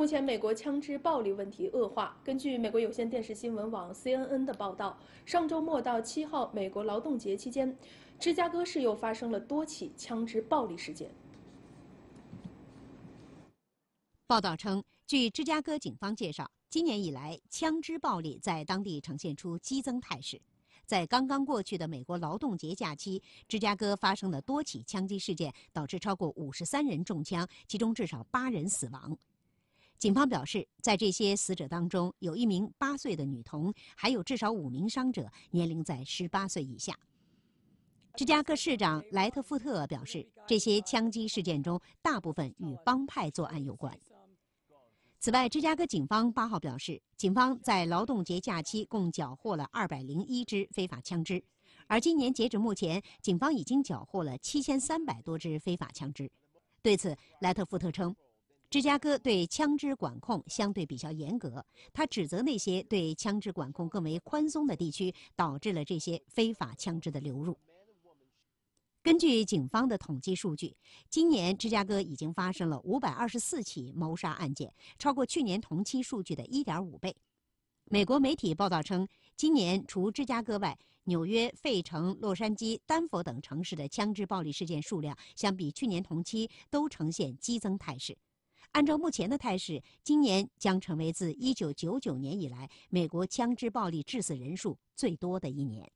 目前，美国枪支暴力问题恶化。根据美国有线电视新闻网 CNN 的报道，上周末到七号美国劳动节期间，芝加哥市又发生了多起枪支暴力事件。报道称，据芝加哥警方介绍，今年以来，枪支暴力在当地呈现出激增态势。在刚刚过去的美国劳动节假期，芝加哥发生了多起枪击事件，导致超过五十三人中枪，其中至少八人死亡。警方表示，在这些死者当中，有一名八岁的女童，还有至少五名伤者，年龄在十八岁以下。芝加哥市长莱特福特表示，这些枪击事件中大部分与帮派作案有关。此外，芝加哥警方八号表示，警方在劳动节假期共缴获了二百零一支非法枪支，而今年截止目前，警方已经缴获了七千三百多支非法枪支。对此，莱特福特称。芝加哥对枪支管控相对比较严格，他指责那些对枪支管控更为宽松的地区导致了这些非法枪支的流入。根据警方的统计数据，今年芝加哥已经发生了五百二十四起谋杀案件，超过去年同期数据的一点五倍。美国媒体报道称，今年除芝加哥外，纽约、费城、洛杉矶、丹佛等城市的枪支暴力事件数量相比去年同期都呈现激增态势。按照目前的态势，今年将成为自1999年以来美国枪支暴力致死人数最多的一年。